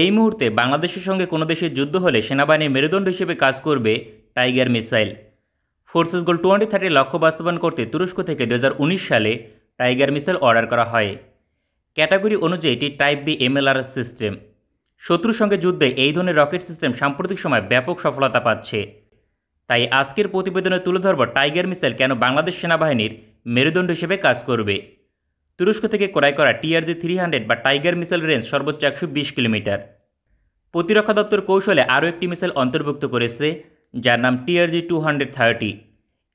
এই মুহূর্তে বাংলাদেশের সঙ্গে কোনো দেশের যুদ্ধ হলে সেনাবাহিনীর মেরুদণ্ড হিসেবে কাজ করবে tiger missile forces goal twenty থার্টির লক্ষ্য বাস্তবায়ন করতে তুরস্ক থেকে দু সালে টাইগার মিসাইল অর্ডার করা হয় ক্যাটাগরি অনুযায়ী এটি টাইপ বি এমএলআর সিস্টেম শত্রুর সঙ্গে যুদ্ধে এই ধরনের রকেট সিস্টেম সাম্প্রতিক সময় ব্যাপক সফলতা পাচ্ছে তাই আজকের প্রতিবেদনে তুলে ধরব টাইগার মিসাইল কেন বাংলাদেশ সেনাবাহিনীর মেরুদণ্ড হিসেবে কাজ করবে তুরস্ক থেকে ক্রয় করা টিআরজি থ্রি হান্ড্রেড বা টাইগার মিসাইল রেঞ্জ সর্বোচ্চ একশো বিশ কিলোমিটার প্রতিরক্ষা দপ্তর কৌশলে আরও একটি মিসাইল অন্তর্ভুক্ত করেছে যার নাম টিআরজি টু হান্ড্রেড থার্টি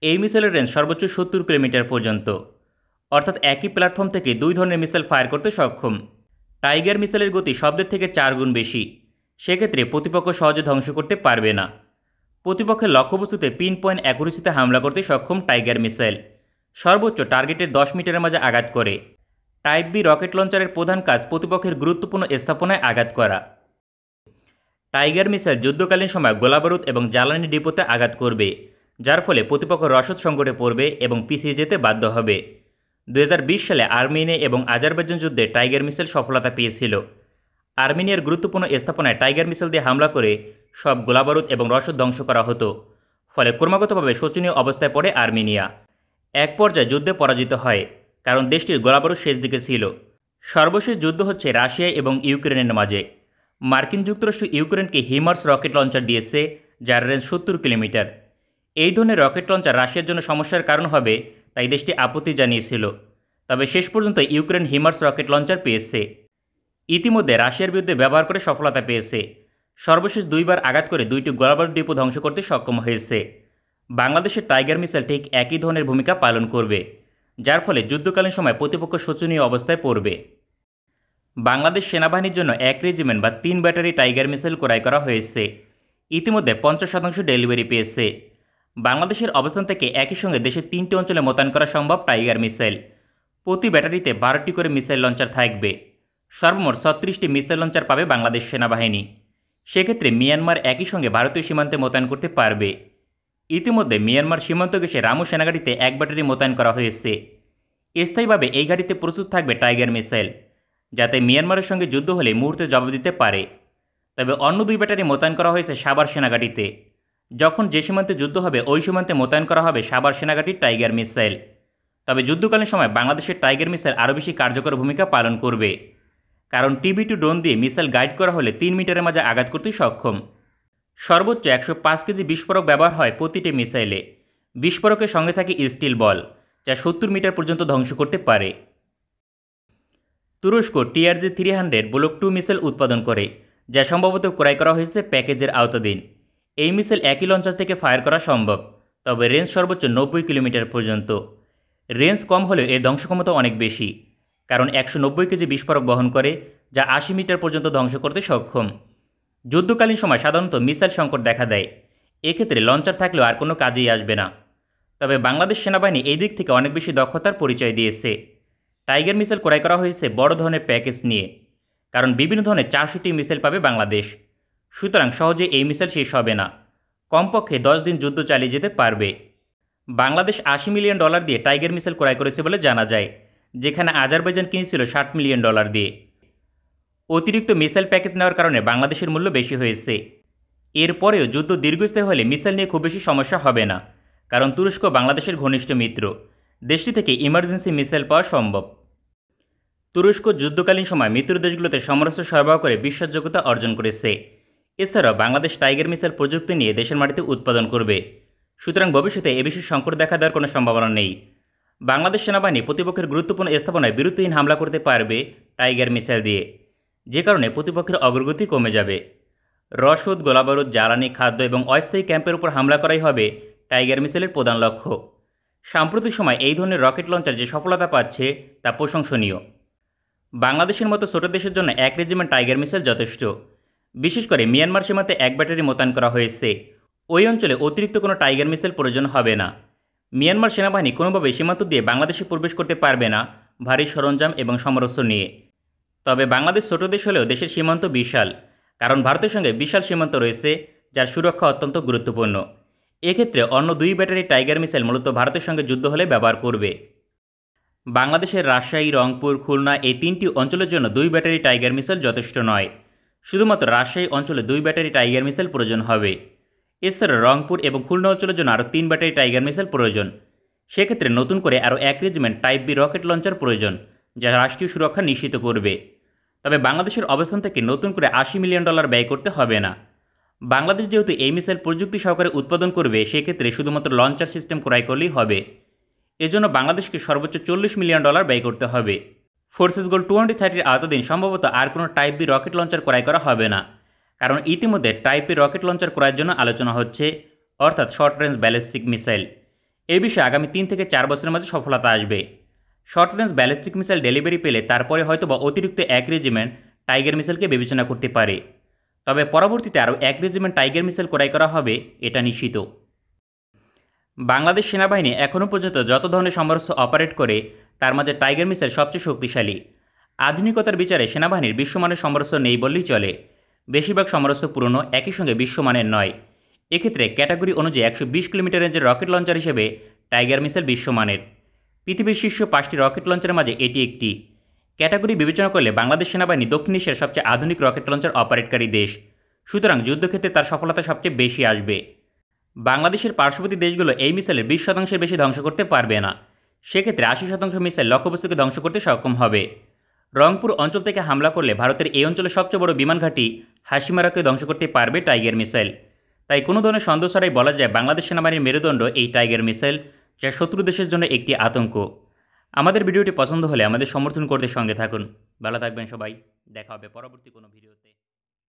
এই মিসাইলের রেঞ্জ সর্বোচ্চ সত্তর কিলোমিটার পর্যন্ত অর্থাৎ একই প্ল্যাটফর্ম থেকে দুই ধরনের মিসাইল ফায়ার করতে সক্ষম টাইগার মিসাইলের গতি শব্দের থেকে চার গুণ বেশি সেক্ষেত্রে প্রতিপক্ষ সহজে ধ্বংস করতে পারবে না প্রতিপক্ষের লক্ষ্যবস্তুতে পিন পয়েন্ট অ্যাকুরেসিতে হামলা করতে সক্ষম টাইগার মিসাইল সর্বোচ্চ টার্গেটের দশ মিটারের মাঝে আঘাত করে টাইপ বি রকেট লঞ্চারের প্রধান কাজ প্রতিপক্ষের গুরুত্বপূর্ণ স্থাপনায় আঘাত করা টাইগার মিসাইল যুদ্ধকালীন সময় গোলাবারুদ এবং জ্বালানি ডিপোতে আঘাত করবে যার ফলে প্রতিপক্ষ রসদ সংকটে পড়বে এবং পিছিয়ে যেতে বাধ্য হবে দু সালে আর্মেনিয়া এবং আজারবাইজান যুদ্ধে টাইগার মিসাইল সফলতা পেয়েছিল আর্মেনিয়ার গুরুত্বপূর্ণ স্থাপনায় টাইগার মিসাইল দিয়ে হামলা করে সব গোলাবারুদ এবং রসদ ধ্বংস করা হতো ফলে ক্রমাগতভাবে শোচনীয় অবস্থায় পড়ে আর্মেনিয়া এক পর্যায়ে যুদ্ধে পরাজিত হয় কারণ দেশটির গোলাবারুদ শেষ দিকে ছিল সর্বশেষ যুদ্ধ হচ্ছে রাশিয়া এবং ইউক্রেনের মাঝে মার্কিন যুক্তরাষ্ট্র ইউক্রেনকে হিমার্স রকেট লঞ্চার দিয়েছে যার রেঞ্জ সত্তর কিলোমিটার এই ধরনের রকেট লঞ্চার রাশিয়ার জন্য সমস্যার কারণ হবে তাই দেশটি আপত্তি জানিয়েছিল তবে শেষ পর্যন্ত ইউক্রেন হিমার্স রকেট লঞ্চার পেয়েছে ইতিমধ্যে রাশিয়ার বিরুদ্ধে ব্যবহার করে সফলতা পেয়েছে সর্বশেষ দুইবার আঘাত করে দুইটি গোলাবার ডিপো ধ্বংস করতে সক্ষম হয়েছে বাংলাদেশের টাইগার মিসাইল ঠিক একই ধরনের ভূমিকা পালন করবে যার ফলে যুদ্ধকালীন সময় প্রতিপক্ষ শোচনীয় অবস্থায় পড়বে বাংলাদেশ সেনাবাহিনীর জন্য এক রেজিমেন্ট বা তিন ব্যাটারি টাইগার মিসাইল ক্রয় করা হয়েছে ইতিমধ্যে পঞ্চাশ শতাংশ ডেলিভারি পেয়েছে বাংলাদেশের অবস্থান থেকে একই সঙ্গে দেশের তিনটি অঞ্চলে মোতায়েন করা সম্ভব টাইগার মিসাইল প্রতি ব্যাটারিতে বারোটি করে মিসাইল লঞ্চার থাকবে সর্বমোট ছত্রিশটি মিসাইল লঞ্চার পাবে বাংলাদেশ সেনাবাহিনী সেক্ষেত্রে মিয়ানমার একই সঙ্গে ভারতীয় সীমান্তে মোতায়েন করতে পারবে ইতিমধ্যে মিয়ানমার সীমান্ত ঘেসে রামু সেনাঘাটিতে এক ব্যাটারি মোতায়েন করা হয়েছে স্থায়ীভাবে এই গাড়িতে প্রস্তুত থাকবে টাইগার মিসাইল যাতে মিয়ানমারের সঙ্গে যুদ্ধ হলে মুহূর্তে জবাব দিতে পারে তবে অন্য দুই ব্যাটারি মোতায়েন করা হয়েছে সাবার সেনাঘাটিতে যখন যে সীমান্তে যুদ্ধ হবে ওই সীমান্তে মোতায়েন করা হবে সাবার সেনাঘাটির টাইগার মিসাইল তবে যুদ্ধকালীন সময় বাংলাদেশের টাইগার মিসাইল আরও বেশি কার্যকর ভূমিকা পালন করবে কারণ টিবি টু ড্রোন দিয়ে মিসাইল গাইড করা হলে তিন মিটারের মাঝে আঘাত করতে সক্ষম সর্বোচ্চ একশো পাঁচ কেজি বিস্ফোরক ব্যবহার হয় প্রতিটি মিসাইলে বিস্ফোরকের সঙ্গে থাকে স্টিল বল যা সত্তর মিটার পর্যন্ত ধ্বংস করতে পারে তুরস্ক TRG three hundred block two missile উৎপাদন করে যা সম্ভবত ক্রয় করা হয়েছে প্যাকেজের আওতাধীন এই মিসাইল একই লঞ্চার থেকে ফায়ার করা সম্ভব তবে রেঞ্জ সর্বোচ্চ নব্বই কিলোমিটার পর্যন্ত রেঞ্জ কম হলেও এর ধ্বংস ক্ষমতা অনেক বেশি কারণ একশো নব্বই কেজি বিস্ফোরক বহন করে যা আশি মিটার পর্যন্ত ধ্বংস করতে সক্ষম যুদ্ধকালীন সময় সাধারণত মিসাইল সংকট দেখা দেয় এক্ষেত্রে লঞ্চার থাকলেও আর কোনো কাজেই আসবে না তবে বাংলাদেশ সেনাবাহিনী এই দিক থেকে অনেক বেশি দক্ষতার পরিচয় দিয়েছে টাইগার মিসাইল ক্রয় করা হয়েছে বড় ধরনের প্যাকেজ নিয়ে কারণ বিভিন্ন ধরনের চারশোটি মিসাইল পাবে বাংলাদেশ সুতরাং সহজে এই মিসাইল শেষ হবে না কমপক্ষে দশ দিন যুদ্ধ চালিয়ে যেতে পারবে বাংলাদেশ আশি মিলিয়ন ডলার দিয়ে টাইগার মিসাইল ক্রয় করেছে বলে জানা যায় যেখানে আজারবাইজান কিনেছিল ষাট মিলিয়ন ডলার দিয়ে অতিরিক্ত মিসাইল প্যাকেজ নেওয়ার কারণে বাংলাদেশের মূল্য বেশি হয়েছে এরপরেও যুদ্ধ দীর্ঘস্থায়ী হলে মিসাইল নিয়ে খুব বেশি সমস্যা হবে না কারণ তুরস্ক বাংলাদেশের ঘনিষ্ঠ মিত্র দেশটি থেকে ইমার্জেন্সি মিসাইল পাওয়া সম্ভব তুরস্ক যুদ্ধকালীন সময় মিত্র দেশগুলোতে সমরস্য সরবরাহ করে বিশ্বাসযোগ্যতা অর্জন করেছে এছাড়াও বাংলাদেশ টাইগার মিসাইল প্রযুক্তি নিয়ে দেশের মাটিতে উৎপাদন করবে সুতরাং ভবিষ্যতে এ বিষয়ে সংকট দেখা দেওয়ার কোনো সম্ভাবনা নেই বাংলাদেশ সেনাবাহিনী প্রতিপক্ষের গুরুত্বপূর্ণ স্থাপনায় বিরুদ্ধহীন হামলা করতে পারবে টাইগার মিসাইল দিয়ে যে কারণে প্রতিপক্ষের অগ্রগতি কমে যাবে রসদ গোলাবারুদ জ্বালানি খাদ্য এবং অস্থায়ী ক্যাম্পের উপর হামলা করাই হবে টাইগার মিসাইলের প্রধান লক্ষ্য সাম্প্রতিক সময় এই ধরনের রকেট লঞ্চার যে সফলতা পাচ্ছে তা প্রশংসনীয় বাংলাদেশের মতো ছোট দেশের জন্য এক রেজিমেন্ট টাইগার মিসাইল যথেষ্ট বিশেষ করে মিয়ানমার সীমান্তে এক ব্যাটারি মোতায়েন করা হয়েছে ওই অঞ্চলে অতিরিক্ত কোনো টাইগার মিসাইল প্রয়োজন হবে না মিয়ানমার সেনাবাহিনী কোনোভাবে সীমান্ত দিয়ে বাংলাদেশে প্রবেশ করতে পারবে না ভারী সরঞ্জাম এবং সমরস্য নিয়ে তবে বাংলাদেশ ছোট দেশ হলেও দেশের সীমান্ত বিশাল কারণ ভারতের সঙ্গে বিশাল সীমান্ত রয়েছে যার সুরক্ষা অত্যন্ত গুরুত্বপূর্ণ এক্ষেত্রে অন্য দুই ব্যাটারি টাইগার মিসাইল মূলত ভারতের সঙ্গে যুদ্ধ হলে ব্যবহার করবে বাংলাদেশের রাজশাহী রংপুর খুলনা এই তিনটি অঞ্চলের জন্য দুই ব্যাটারি টাইগার মিসাইল যথেষ্ট নয় শুধুমাত্র রাজশাহী অঞ্চলে দুই ব্যাটারি টাইগার মিসাইল প্রয়োজন হবে এছাড়া রংপুর এবং খুলনা অঞ্চলের জন্য আরও তিন ব্যাটারি টাইগার মিসাইল প্রয়োজন সেক্ষেত্রে নতুন করে আরও এক regiment type B rocket launcher প্রয়োজন যা রাষ্ট্রীয় সুরক্ষা নিশ্চিত করবে তবে বাংলাদেশের অবস্থান থেকে নতুন করে আশি মিলিয়ন ডলার ব্যয় করতে হবে না বাংলাদেশ যেহেতু এই মিসাইল প্রযুক্তি সহকারে উৎপাদন করবে সেক্ষেত্রে শুধুমাত্র লঞ্চার সিস্টেম ক্রয় করলেই হবে এজন্য বাংলাদেশকে সর্বোচ্চ চল্লিশ মিলিয়ন ডলার ব্যয় করতে হবে ফোর্সেস গোল টু হান্ড্রেড থার্টির আওতাধীন সম্ভবত আর কোনো টাইপ বি রকেট লঞ্চার ক্রয় করা হবে না কারণ ইতিমধ্যে টাইপ বি রকেট লঞ্চার করার জন্য আলোচনা হচ্ছে অর্থাৎ শর্ট রেঞ্জ ব্যালিস্টিক মিসাইল এই বিষয়ে আগামী তিন থেকে চার বছরের মাঝে সফলতা আসবে short range ballistic missile delivery পেলে তারপরে হয়তো বা অতিরিক্ত এক রেজিমেন্ট টাইগার মিসাইলকে বিবেচনা করতে পারে তবে পরবর্তীতে আরও এক রেজিমেন্ট টাইগার মিসাইল ক্রয় করা হবে এটা নিশ্চিত বাংলাদেশ সেনাবাহিনী এখনও পর্যন্ত যত ধরনের সমরস্য অপারেট করে তার মাঝে টাইগার মিসাইল সবচেয়ে শক্তিশালী আধুনিকতার বিচারে সেনাবাহিনীর বিশ্বমানের সমরস্য নেই বললেই চলে বেশিরভাগ সমরস্য পুরনো একই সঙ্গে বিশ্বমানের নয় এক্ষেত্রে ক্যাটাগরি অনুযায়ী একশো বিশ কিলোমিটার রেঞ্জের রকেট লঞ্চার হিসেবে টাইগার মিসাইল বিশ্বমানের পৃথিবীর শীর্ষ পাঁচটি রকেট লঞ্চারের মাঝে এটি একটি ক্যাটাগরি বিবেচনা করলে বাংলাদেশ সেনাবাহিনী দক্ষিণ এশিয়ার সবচেয়ে আধুনিক রকেট লঞ্চার অপারেটকারী দেশ সুতরাং যুদ্ধক্ষেত্রে তার সফলতা সবচেয়ে বেশি আসবে বাংলাদেশের পার্শ্ববর্তী দেশগুলো এই মিসাইলের বিশ শতাংশের বেশি ধ্বংস করতে পারবে না সেক্ষেত্রে আশি শতাংশ মিসাইল লক্ষ্যবস্তুকে ধ্বংস করতে সক্ষম হবে রংপুর অঞ্চল থেকে হামলা করলে ভারতের এই অঞ্চলের সবচেয়ে বড় বিমান ঘাঁটি হাসিমারাকে ধ্বংস করতে পারবে টাইগার মিসাইল তাই কোনো ধরনের সন্দেহ ছাড়াই বলা যায় বাংলাদেশ সেনাবাহিনীর মেরুদণ্ড এই টাইগার মিসাইল যা শত্রু দেশের জন্য একটি আতঙ্ক আমাদের ভিডিওটি পছন্দ হলে আমাদের সমর্থন করতে সঙ্গে থাকুন ভালো থাকবেন সবাই দেখা হবে পরবর্তী কোনো ভিডিওতে